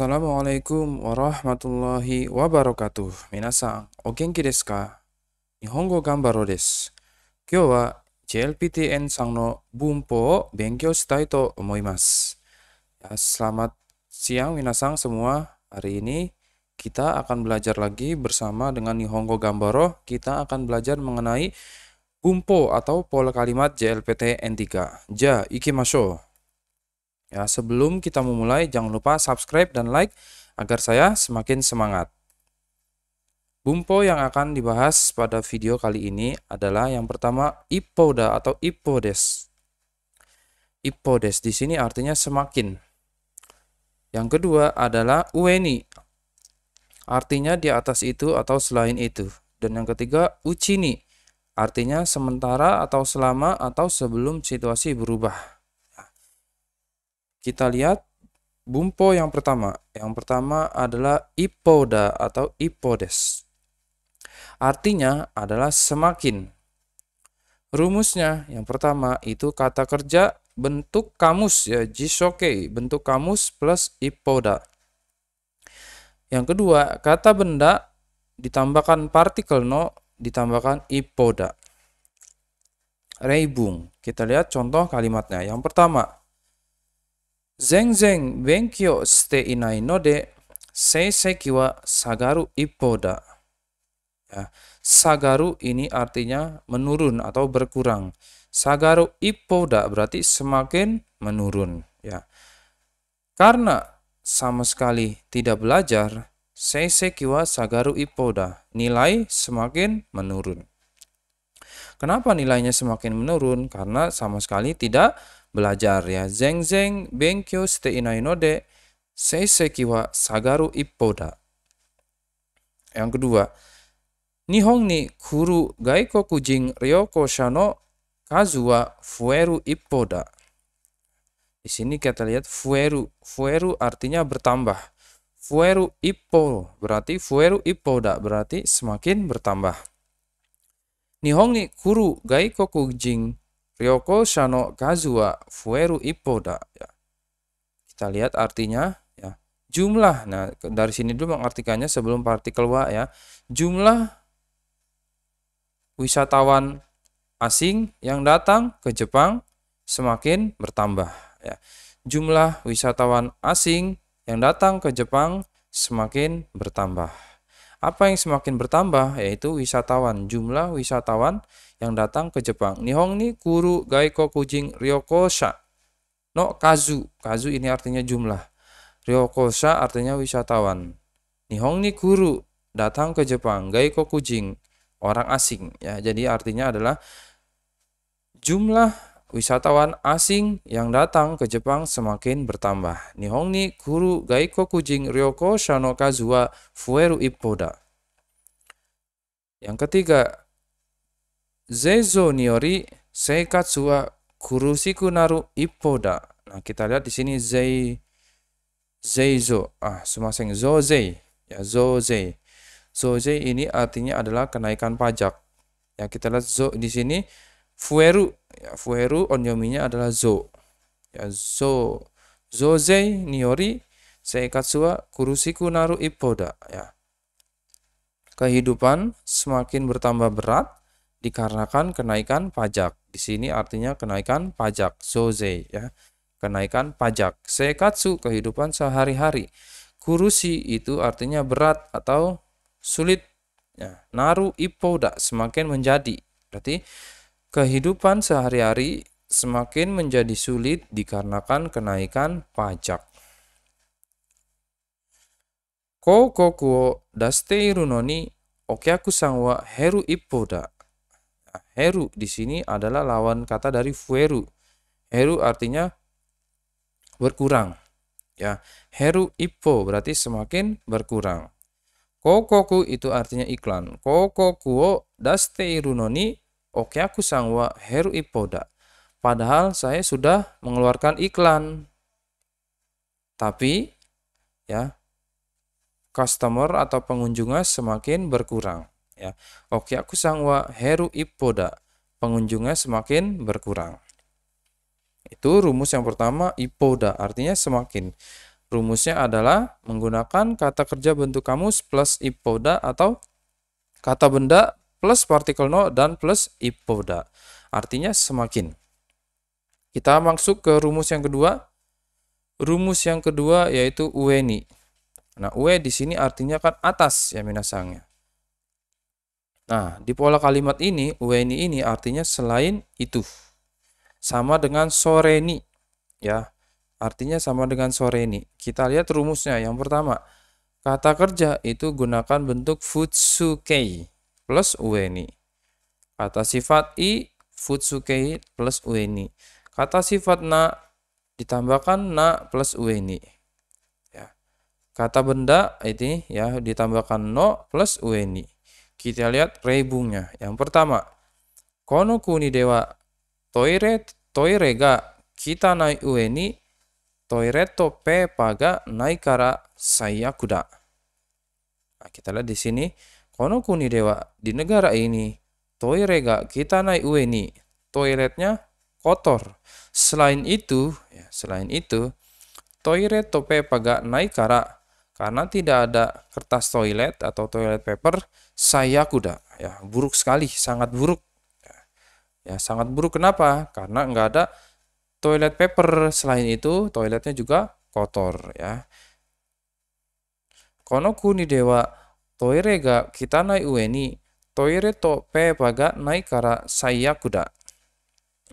Assalamualaikum warahmatullahi wabarakatuh. Minasan, o genki desu ka? Nihongo ganbaro desu. Kyou wa JLPTN Selamat siang minasan semua. Hari ini kita akan belajar lagi bersama dengan Nihongo Gambaro. Kita akan belajar mengenai bunpo atau pola kalimat JLPT n 3. Ja, ikimashou. Ya, sebelum kita memulai, jangan lupa subscribe dan like agar saya semakin semangat. Bumpo yang akan dibahas pada video kali ini adalah yang pertama ipoda atau ipodes. Ipodes di sini artinya semakin. Yang kedua adalah ueni. Artinya di atas itu atau selain itu. Dan yang ketiga ucini. Artinya sementara atau selama atau sebelum situasi berubah. Kita lihat bumpo yang pertama. Yang pertama adalah ipoda atau ipodes. Artinya adalah semakin. Rumusnya yang pertama itu kata kerja bentuk kamus ya jisoke bentuk kamus plus ipoda. Yang kedua kata benda ditambahkan partikel no ditambahkan ipoda. Reibung. Kita lihat contoh kalimatnya. Yang pertama, benkyo inai wa ya, Sagaru ini artinya menurun atau berkurang. Sagaru ipoda berarti semakin menurun. Ya. Karena sama sekali tidak belajar, wa Sagaru Ipoda, nilai semakin menurun. Kenapa nilainya semakin menurun? Karena sama sekali tidak belajar ya. Zeng zeng benkyo shite inai no de seiseki wa sagaru ippo da. Yang kedua, Nihon ni kuru gaikoku jin ryoko sha no kazu wa fueru ippo da. Di sini kita lihat fueru. Fueru artinya bertambah. Fueru ippo berarti fueru ippo da berarti semakin bertambah. Nihon ni kuru gaikoku jin Ryoko Shano Kazuwa Fueru ipoda ya. Kita lihat artinya ya. Jumlah. Nah, dari sini dulu mengartikannya sebelum partikel wa ya. Jumlah wisatawan asing yang datang ke Jepang semakin bertambah ya. Jumlah wisatawan asing yang datang ke Jepang semakin bertambah. Apa yang semakin bertambah yaitu wisatawan, jumlah wisatawan yang datang ke Jepang. Nihong ni kuru gaiko kujing ryokosha. No kazu. Kazu ini artinya jumlah. Ryokosha artinya wisatawan. Nihong ni kuru datang ke Jepang. Gaiko kujing orang asing ya. Jadi artinya adalah jumlah Wisatawan asing yang datang ke Jepang semakin bertambah. Nihong ni kuru gaiko kujing ryoko shano kazuwa fueru ippoda. Yang ketiga, Zezo niori seikatsu wa Siku naru Ipoda. Nah, kita lihat di sini zei zeizo. Ah, sumaseng zozei. Ya, zozei. Zozei ini artinya adalah kenaikan pajak. Ya, kita lihat zo di sini Fueru ya, Fueru onyominya adalah zo ya zo zozei niori seikatsuwa kurusiku naru ipoda ya kehidupan semakin bertambah berat dikarenakan kenaikan pajak. Di sini artinya kenaikan pajak, zozei ya. Kenaikan pajak. Seikatsu kehidupan sehari-hari. Kurusi itu artinya berat atau sulit. Ya. Naru ipoda semakin menjadi. Berarti Kehidupan sehari-hari semakin menjadi sulit dikarenakan kenaikan pajak. Kokokuo kokuo daste irunoni okyaku sangwa heru ipoda. Nah, heru di sini adalah lawan kata dari fueru. Heru artinya berkurang. Ya, heru ipo berarti semakin berkurang. Kokoku itu artinya iklan. Kokokuo daste irunoni Oke aku sangwa heru ipoda. Padahal saya sudah mengeluarkan iklan. Tapi ya customer atau pengunjungnya semakin berkurang ya. aku sangwa heru ipoda. Pengunjungnya semakin berkurang. Itu rumus yang pertama ipoda artinya semakin. Rumusnya adalah menggunakan kata kerja bentuk kamus plus ipoda atau kata benda plus partikel no dan plus ipoda. Artinya semakin. Kita masuk ke rumus yang kedua. Rumus yang kedua yaitu ueni. Nah, ue di sini artinya kan atas ya minasangnya. Nah, di pola kalimat ini ueni ini artinya selain itu. Sama dengan soreni ya. Artinya sama dengan soreni. Kita lihat rumusnya. Yang pertama, kata kerja itu gunakan bentuk futsukei plus ueni. Kata sifat i futsukei plus ueni. Kata sifat na ditambahkan na plus ueni. Ya. Kata benda ini ya ditambahkan no plus ueni. Kita lihat rebungnya. Yang pertama, kono kuni dewa toire toirega kita naik ueni toireto pe paga kara saya kuda. Nah, kita lihat di sini Kono kuni dewa, di negara ini, toire kita naik ueni, toiletnya kotor. Selain itu, ya, selain itu, toilet tope paga naik kara, karena tidak ada kertas toilet atau toilet paper, saya kuda, ya buruk sekali, sangat buruk. Ya, ya sangat buruk kenapa? Karena nggak ada toilet paper. Selain itu, toiletnya juga kotor ya. Kono kuni dewa toire ga kitanai ue ni toire to pe baga nai kara kuda.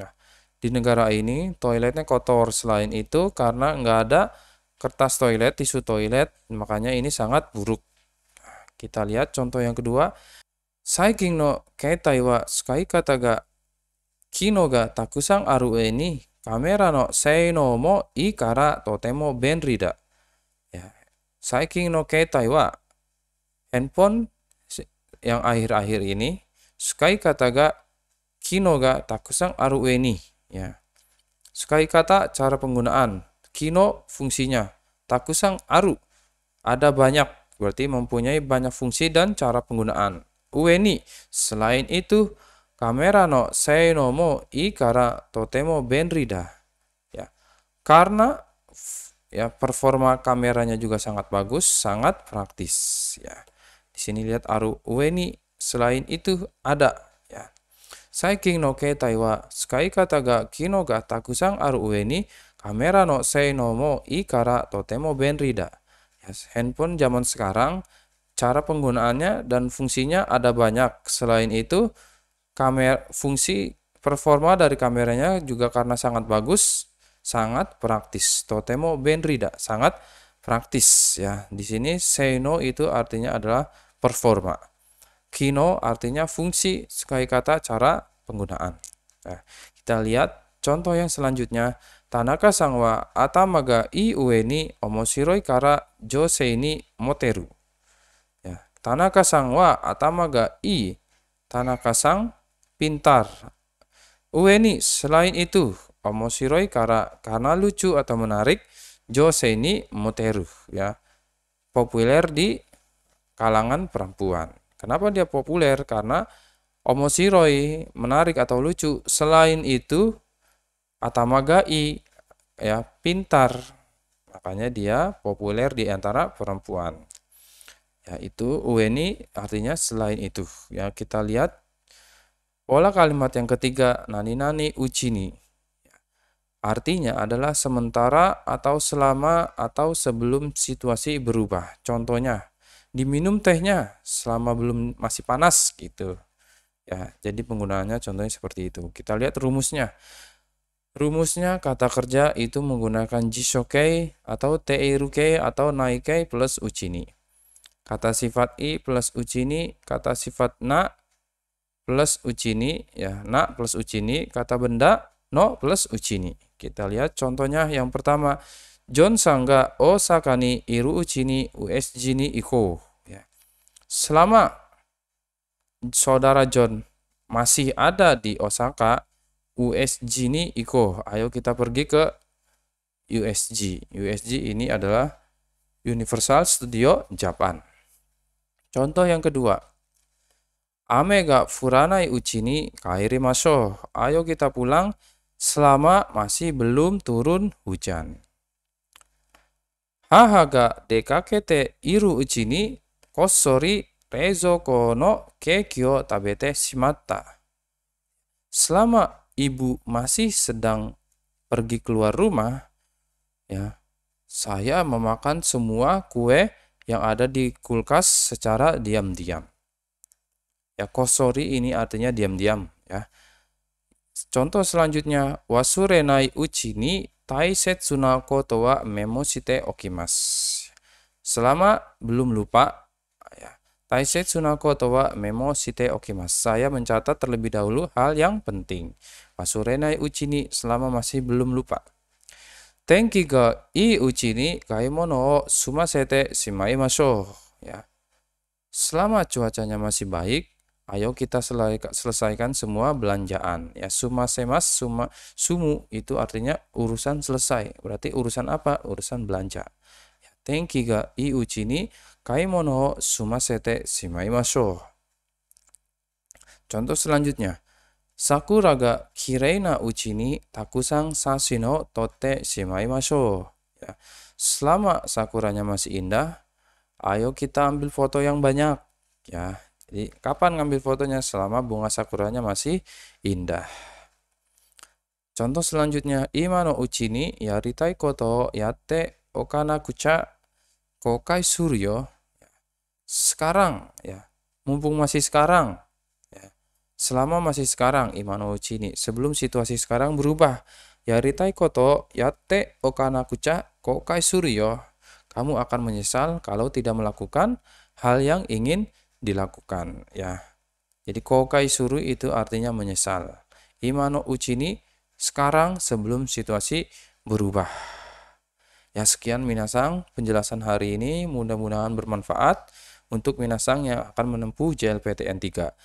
ya. di negara ini toiletnya kotor selain itu karena nggak ada kertas toilet, tisu toilet, makanya ini sangat buruk. kita lihat contoh yang kedua. Saiking no keitai wa sukai kata ga kino ga takusang aru ue ni kamera no seino mo i kara totemo benri da. Ya. Saiking no keitai wa handphone yang akhir-akhir ini sukai kata ga kino ga takusang aru weni ya. Sukai kata cara penggunaan, kino fungsinya, takusang aru ada banyak berarti mempunyai banyak fungsi dan cara penggunaan. Ueni selain itu kamera no sei no mo i kara totemo benrida ya karena ya performa kameranya juga sangat bagus sangat praktis ya di sini lihat aru weni selain itu ada ya. king no ke taiwa sky kata ga kino ga takusang aru weni kamera no sei no mo kara totemo benrida, rida handphone zaman sekarang cara penggunaannya dan fungsinya ada banyak. Selain itu, kamera fungsi performa dari kameranya juga karena sangat bagus, sangat praktis. Totemo benrida rida sangat praktis ya. Di sini seino itu artinya adalah performa. Kino artinya fungsi, sekali kata cara penggunaan. Nah, kita lihat contoh yang selanjutnya. Tanaka sangwa atamaga i ueni omoshiroi kara josei ni moteru. Ya, Tanaka sangwa atamaga i Tanaka sang pintar. Ueni selain itu omoshiroi kara karena lucu atau menarik Jose ini Moteru ya. Populer di kalangan perempuan. Kenapa dia populer? Karena omosiroi menarik atau lucu. Selain itu Atamagai ya pintar. Makanya dia populer di antara perempuan. Ya, itu ueni artinya selain itu. Ya, kita lihat pola kalimat yang ketiga nani nani ni. Artinya adalah sementara atau selama atau sebelum situasi berubah. Contohnya, diminum tehnya selama belum masih panas gitu. Ya, jadi penggunaannya contohnya seperti itu. Kita lihat rumusnya. Rumusnya kata kerja itu menggunakan jishokei atau teirukei atau naikei plus ucini. Kata sifat i plus ucini, kata sifat na plus ucini, ya, na plus ucini, kata benda no plus ucini. Kita lihat contohnya yang pertama. John Sangga Osaka ni iru uchi ni USG ni iko. Ya. Selama saudara John masih ada di Osaka, USG ni iko. Ayo kita pergi ke USG. USG ini adalah Universal Studio Japan. Contoh yang kedua. Amega furanai uchi ni kairi Ayo kita pulang selama masih belum turun hujan. Hahaga dekakete iru uchi ni kosori rezo no kekyo o tabete shimatta. Selama ibu masih sedang pergi keluar rumah, ya, saya memakan semua kue yang ada di kulkas secara diam-diam. Ya, kosori ini artinya diam-diam, ya. Contoh selanjutnya, wasurenai uchi ni taisetsu na koto wa memoshite okimasu. Selama belum lupa, ya, taisetsu na koto wa memoshite okimasu. Saya mencatat terlebih dahulu hal yang penting. Wasurenai uchi ni selama masih belum lupa. Tenki ga i uchi ni kaimono wo sumasete shimaimashou. Ya. Selama cuacanya masih baik, Ayo kita selesaikan semua belanjaan. Ya, suma semas, suma sumu itu artinya urusan selesai. Berarti urusan apa? Urusan belanja. Ya, tenki ga i uchi ni kaimono sumasete shimaimasho Contoh selanjutnya. Sakura ga kirei na uchi ni takusang sasino tote shimaimasho Ya. Selama sakuranya masih indah, ayo kita ambil foto yang banyak. Ya, jadi kapan ngambil fotonya? Selama bunga sakuranya masih indah. Contoh selanjutnya, ima no uchi ni yaritai koto yatte okana kucha kokai suryo. Ya. Sekarang ya, mumpung masih sekarang ya. Selama masih sekarang ima no uchi ni, sebelum situasi sekarang berubah. Yaritai koto yatte okana kucha kokai suryo. Kamu akan menyesal kalau tidak melakukan hal yang ingin dilakukan ya. Jadi kokai suru itu artinya menyesal. Imano ini sekarang sebelum situasi berubah. Ya sekian minasang penjelasan hari ini mudah-mudahan bermanfaat untuk minasang yang akan menempuh JLPTN 3.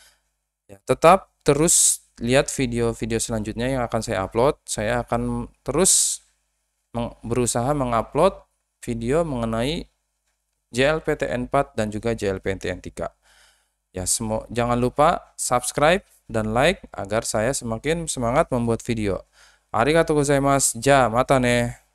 Ya, tetap terus lihat video-video selanjutnya yang akan saya upload. Saya akan terus berusaha mengupload video mengenai JLPTN 4 dan juga JLPTN 3. Ya, semu jangan lupa subscribe dan like agar saya semakin semangat membuat video. Arigatou gozaimasu. Ja, mata ne.